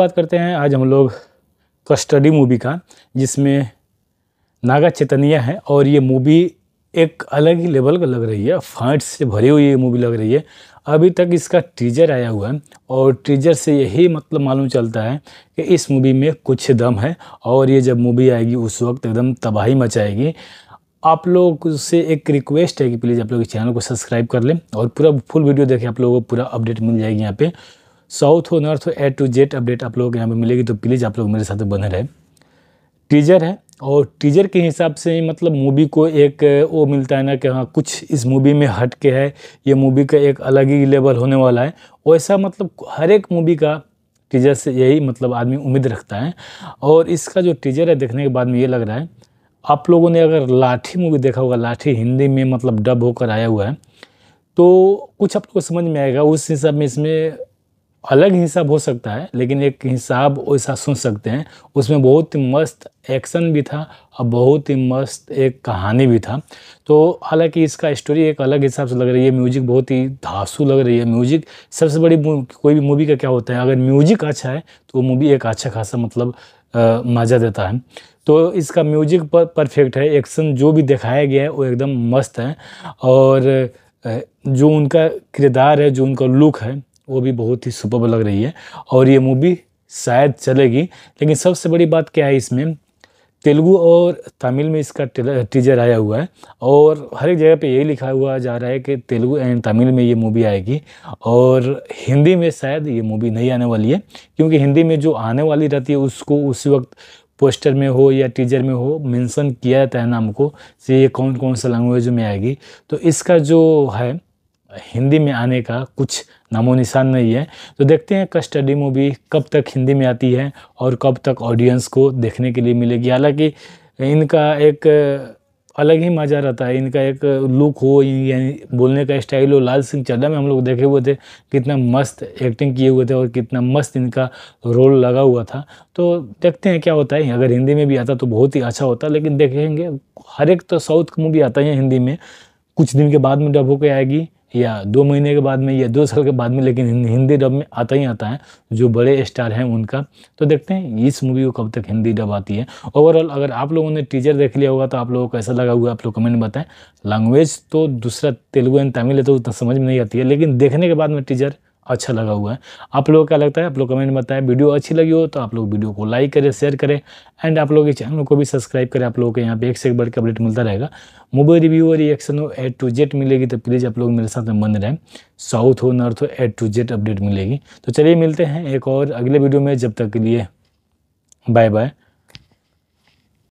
बात करते हैं आज हम लोग कस्टडी मूवी का जिसमें नागा चेतनिया है और ये मूवी एक अलग ही लेवल का लग रही है फाइट से भरी हुई ये मूवी लग रही है अभी तक इसका टीजर आया हुआ है और टीजर से यही मतलब मालूम चलता है कि इस मूवी में कुछ दम है और ये जब मूवी आएगी उस वक्त एकदम तबाही मचाएगी आप लोग से एक रिक्वेस्ट है कि प्लीज़ आप लोग इस चैनल को सब्सक्राइब कर लें और पूरा फुल वीडियो देखें आप लोगों को पूरा अपडेट मिल जाएगी यहाँ पर साउथ हो नॉर्थ हो ए टू जेड अपडेट आप लोगों को यहाँ पर मिलेगी तो प्लीज़ आप लोग मेरे साथ बने रहे टीजर है और टीजर के हिसाब से मतलब मूवी को एक वो मिलता है ना कि हाँ कुछ इस मूवी में हट के है ये मूवी का एक अलग ही लेवल होने वाला है वैसा मतलब हर एक मूवी का टीजर से यही मतलब आदमी उम्मीद रखता है और इसका जो टीजर है देखने के बाद में ये लग रहा है आप लोगों ने अगर लाठी मूवी देखा होगा लाठी हिंदी में मतलब डब होकर आया हुआ है तो कुछ आप लोग को समझ में आएगा उस हिसाब में इसमें अलग हिसाब हो सकता है लेकिन एक हिसाब ऐसा सुन सकते हैं उसमें बहुत ही मस्त एक्शन भी था और बहुत ही मस्त एक कहानी भी था तो हालांकि इसका स्टोरी एक अलग हिसाब से लग रही है म्यूजिक बहुत ही धासू लग रही है म्यूजिक सबसे बड़ी कोई भी मूवी का क्या होता है अगर म्यूजिक अच्छा है तो मूवी एक अच्छा खासा मतलब मज़ा देता है तो इसका म्यूजिक पर परफेक्ट है एक्शन जो भी दिखाया गया है वो एकदम मस्त है और जो उनका किरदार है जो उनका लुक है वो भी बहुत ही सुपर लग रही है और ये मूवी शायद चलेगी लेकिन सबसे बड़ी बात क्या है इसमें तेलुगू और तमिल में इसका टीजर आया हुआ है और हर एक जगह पे यही लिखा हुआ जा रहा है कि तेलुगू एंड तमिल में ये मूवी आएगी और हिंदी में शायद ये मूवी नहीं आने वाली है क्योंकि हिंदी में जो आने वाली रहती है उसको उसी वक्त पोस्टर में हो या टीजर में हो मेंशन किया जाता है नाम को से ये कौन कौन सा लैंग्वेज में आएगी तो इसका जो है हिंदी में आने का कुछ नामो निशान नहीं है तो देखते हैं कस्टडी मूवी कब तक हिंदी में आती है और कब तक ऑडियंस को देखने के लिए मिलेगी हालांकि इनका एक अलग ही मज़ा रहता है इनका एक लुक हो यानी बोलने का स्टाइल हो लाल सिंह चड्डा में हम लोग देखे हुए थे कितना मस्त एक्टिंग किए हुए थे और कितना मस्त इनका रोल लगा हुआ था तो देखते हैं क्या होता है अगर हिंदी में भी आता तो बहुत ही अच्छा होता लेकिन देखेंगे हर एक तो साउथ मूवी आता है हिंदी में कुछ दिन के बाद में डब होकर आएगी या दो महीने के बाद में या दो साल के बाद में लेकिन हिंदी डब में आता ही आता है जो बड़े स्टार हैं उनका तो देखते हैं इस मूवी को कब तक हिंदी डब आती है ओवरऑल अगर आप लोगों ने टीजर देख लिया होगा तो आप लोगों को कैसा लगा हुआ आप लोग कमेंट बताएं लैंग्वेज तो दूसरा तेलुगु एंड तमिल है तो उतना समझ में नहीं आती है लेकिन देखने के बाद में टीजर अच्छा लगा हुआ है आप लोगों को क्या लगता है आप लोग कमेंट में बताएं वीडियो अच्छी लगी हो तो आप लोग वीडियो को लाइक करें शेयर करें एंड आप लोग के चैनल को भी सब्सक्राइब करें आप लोगों के यहाँ पे एक से एक बढ़ के अपडेट मिलता रहेगा मूवी रिव्यू और रिएक्शन हो एड टू जेड मिलेगी तो प्लीज़ आप लोग मेरे साथ में बंद रहें साउथ हो नॉर्थ हो एड टू जेड अपडेट मिलेगी तो चलिए मिलते हैं एक और अगले वीडियो में जब तक के लिए बाय बाय